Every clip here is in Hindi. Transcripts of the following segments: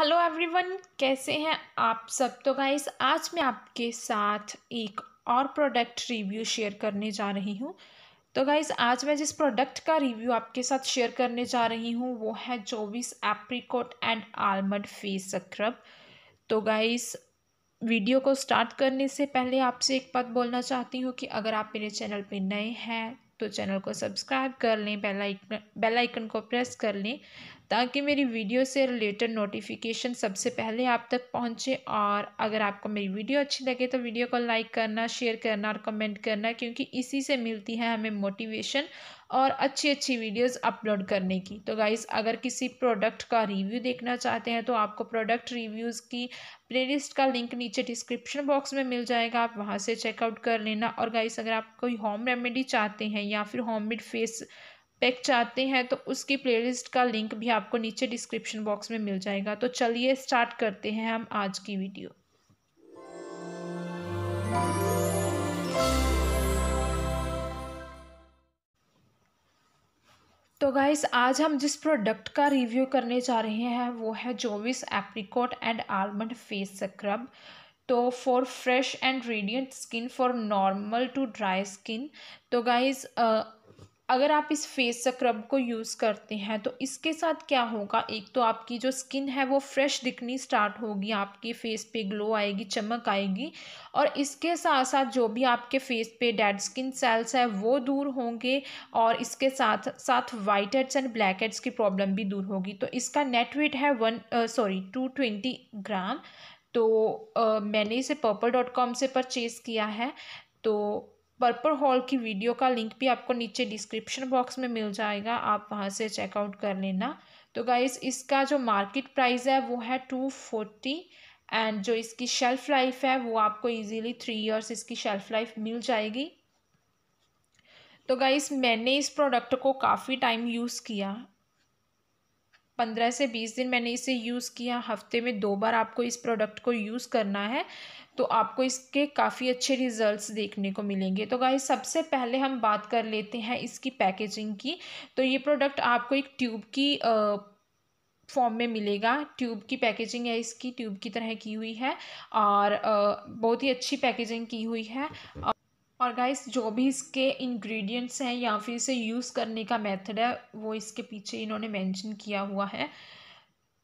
हेलो एवरीवन कैसे हैं आप सब तो गाइस आज मैं आपके साथ एक और प्रोडक्ट रिव्यू शेयर करने जा रही हूँ तो गाइस आज मैं जिस प्रोडक्ट का रिव्यू आपके साथ शेयर करने जा रही हूँ वो है चौबीस apricot and almond face scrub तो गाइस वीडियो को स्टार्ट करने से पहले आपसे एक बात बोलना चाहती हूँ कि अगर आप मेरे चैनल पर नए हैं तो चैनल को सब्सक्राइब कर लें बेलाइकन बेलाइकन को प्रेस कर लें ताकि मेरी वीडियो से रिलेटेड नोटिफिकेशन सबसे पहले आप तक पहुंचे और अगर आपको मेरी वीडियो अच्छी लगे तो वीडियो को लाइक करना शेयर करना और कमेंट करना क्योंकि इसी से मिलती है हमें मोटिवेशन और अच्छी अच्छी वीडियोस अपलोड करने की तो गाइस अगर किसी प्रोडक्ट का रिव्यू देखना चाहते हैं तो आपको प्रोडक्ट रिव्यूज़ की प्लेलिस्ट का लिंक नीचे डिस्क्रिप्शन बॉक्स में मिल जाएगा आप वहाँ से चेकआउट कर लेना और गाइस अगर आप कोई होम रेमेडी चाहते हैं या फिर होम मेड फेस पैक चाहते हैं तो उसकी प्लेलिस्ट का लिंक भी आपको नीचे डिस्क्रिप्शन बॉक्स में मिल जाएगा तो चलिए स्टार्ट करते हैं हम आज की वीडियो तो गाइस आज हम जिस प्रोडक्ट का रिव्यू करने जा रहे हैं वो है Jovees apricot and almond face scrub तो for fresh and radiant skin for normal to dry skin तो गाइस अगर आप इस फेस स्क्रब को यूज़ करते हैं तो इसके साथ क्या होगा एक तो आपकी जो स्किन है वो फ्रेश दिखनी स्टार्ट होगी आपके फेस पे ग्लो आएगी चमक आएगी और इसके साथ साथ जो भी आपके फेस पे डेड स्किन सेल्स है वो दूर होंगे और इसके साथ साथ white heads and black heads की प्रॉब्लम भी दूर होगी तो इसका नेट वेट है one sorry two twenty gram तो आ, मैंने इसे पर्पल डॉट कॉम से परचेज़ किया है तो पर्पल हॉल की वीडियो का लिंक भी आपको नीचे डिस्क्रिप्शन बॉक्स में मिल जाएगा आप वहाँ से चेकआउट कर लेना तो गाइज इसका जो मार्केट प्राइस है वो है टू फोर्टी एंड जो इसकी शेल्फ़ लाइफ है वो आपको इजीली थ्री इयर्स इसकी शेल्फ़ लाइफ मिल जाएगी तो गाइज मैंने इस प्रोडक्ट को काफ़ी टाइम यूज़ किया पंद्रह से बीस दिन मैंने इसे यूज़ किया हफ्ते में दो बार आपको इस प्रोडक्ट को यूज़ करना है तो आपको इसके काफ़ी अच्छे रिजल्ट्स देखने को मिलेंगे तो गाइस सबसे पहले हम बात कर लेते हैं इसकी पैकेजिंग की तो ये प्रोडक्ट आपको एक ट्यूब की फॉर्म में मिलेगा ट्यूब की पैकेजिंग है इसकी ट्यूब की तरह की हुई है और बहुत ही अच्छी पैकेजिंग की हुई है और गाइस जो भी इसके इंग्रेडिएंट्स हैं या फिर इसे यूज़ करने का मेथड है वो इसके पीछे इन्होंने मेंशन किया हुआ है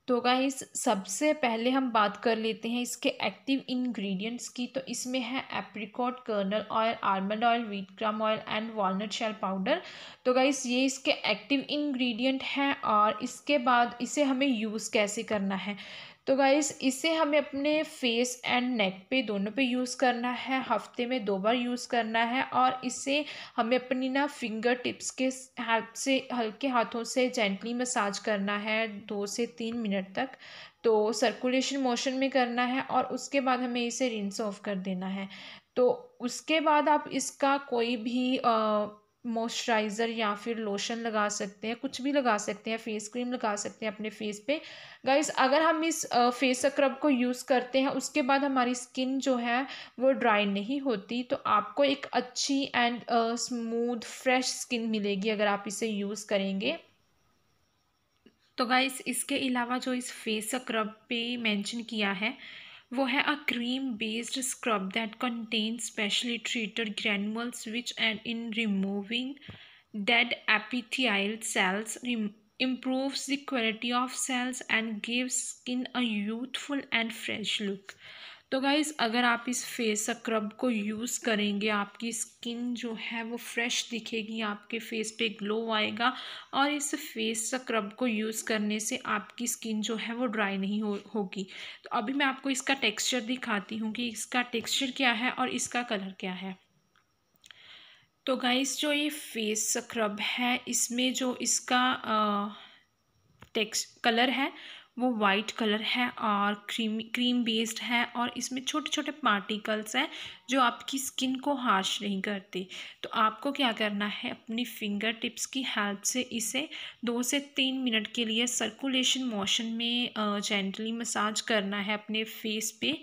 तो गाइस सबसे पहले हम बात कर लेते हैं इसके एक्टिव इंग्रेडिएंट्स की तो इसमें है apricot kernel oil almond oil wheat germ oil and walnut shell powder तो गाइस ये इसके एक्टिव इंग्रेडिएंट हैं और इसके बाद इसे हमें यूज़ कैसे करना है तो गाइज़ इसे हमें अपने फेस एंड नेक पे दोनों पे यूज़ करना है हफ्ते में दो बार यूज़ करना है और इसे हमें अपनी ना फिंगर टिप्स के हेल्प से हल्के हाथों से जेंटली मसाज करना है दो से तीन मिनट तक तो सर्कुलेशन मोशन में करना है और उसके बाद हमें इसे रिंस ऑफ कर देना है तो उसके बाद आप इसका कोई भी आ, मॉइस्चराइज़र या फिर लोशन लगा सकते हैं कुछ भी लगा सकते हैं फेस क्रीम लगा सकते हैं अपने फेस पे गाइस अगर हम इस फेस स्क्रब को यूज़ करते हैं उसके बाद हमारी स्किन जो है वो ड्राई नहीं होती तो आपको एक अच्छी एंड स्मूथ फ्रेश स्किन मिलेगी अगर आप इसे यूज़ करेंगे तो गाइस इसके अलावा जो इस फेस स्क्रब पे मेंशन किया है वो है a cream based scrub that contain specially treated granules which and in removing dead epithelial cells improves the quality of cells and gives skin a youthful and fresh look तो गाइज़ अगर आप इस फेस स्क्रब को यूज़ करेंगे आपकी स्किन जो है वो फ्रेश दिखेगी आपके फेस पे ग्लो आएगा और इस फेस स्क्रब को यूज़ करने से आपकी स्किन जो है वो ड्राई नहीं हो होगी तो अभी मैं आपको इसका टेक्स्चर दिखाती हूँ कि इसका टेक्स्चर क्या है और इसका कलर क्या है तो गाइज जो ये फेस स्क्रब है इसमें जो इसका टेक्स कलर है वो वाइट कलर है और क्रीम क्रीम बेस्ड है और इसमें छोटे छोटे पार्टिकल्स हैं जो आपकी स्किन को हार्श नहीं करती तो आपको क्या करना है अपनी फिंगर टिप्स की हेल्प से इसे दो से तीन मिनट के लिए सर्कुलेशन मोशन में जेंटली मसाज करना है अपने फेस पे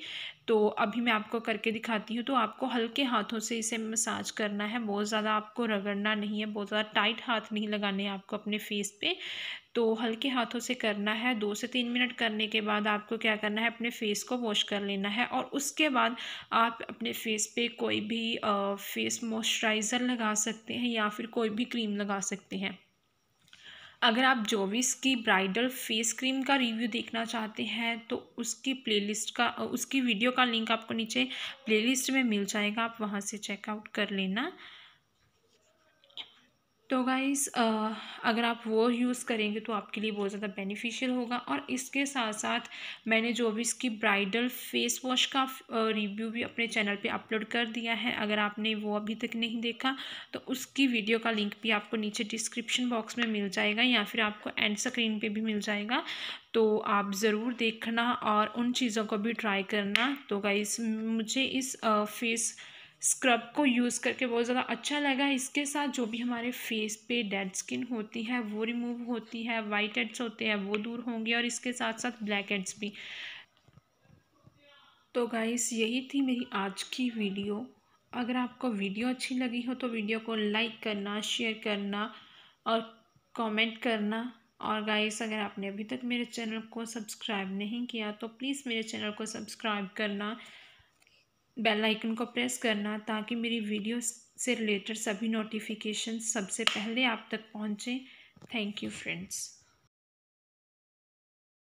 तो अभी मैं आपको करके दिखाती हूँ तो आपको हल्के हाथों से इसे मसाज करना है बहुत ज़्यादा आपको रगड़ना नहीं है बहुत ज़्यादा टाइट हाथ नहीं लगाने आपको अपने फेस पे तो हल्के हाथों से करना है दो से तीन मिनट करने के बाद आपको क्या करना है अपने फेस को वॉश कर लेना है और उसके बाद आप अपने फेस फेस पे कोई भी फेस मॉइस्चराइज़र लगा सकते हैं या फिर कोई भी क्रीम लगा सकते हैं अगर आप जोविस की ब्राइडल फेस क्रीम का रिव्यू देखना चाहते हैं तो उसकी प्लेलिस्ट का उसकी वीडियो का लिंक आपको नीचे प्लेलिस्ट में मिल जाएगा आप वहाँ से चेकआउट कर लेना तो गाइस अगर आप वो यूज़ करेंगे तो आपके लिए बहुत ज़्यादा बेनिफिशियल होगा और इसके साथ साथ मैंने जो भी इसकी ब्राइडल फेस वॉश का रिव्यू भी अपने चैनल पे अपलोड कर दिया है अगर आपने वो अभी तक नहीं देखा तो उसकी वीडियो का लिंक भी आपको नीचे डिस्क्रिप्शन बॉक्स में मिल जाएगा या फिर आपको एंड स्क्रीन पर भी मिल जाएगा तो आप ज़रूर देखना और उन चीज़ों को भी ट्राई करना तो गाइस मुझे इस फेस uh, स्क्रब को यूज़ करके बहुत ज़्यादा अच्छा लगा इसके साथ जो भी हमारे फेस पे डेड स्किन होती है वो रिमूव होती है वाइट हेड्स होते हैं वो दूर होंगे और इसके साथ साथ ब्लैक हेड्स भी तो गाइस यही थी मेरी आज की वीडियो अगर आपको वीडियो अच्छी लगी हो तो वीडियो को लाइक करना शेयर करना और कमेंट करना और गाइस अगर आपने अभी तक मेरे चैनल को सब्सक्राइब नहीं किया तो प्लीज़ मेरे चैनल को सब्सक्राइब करना बेल आइकन को प्रेस करना ताकि मेरी वीडियो से रिलेटेड सभी नोटिफिकेशन सबसे पहले आप तक पहुँचें थैंक यू फ्रेंड्स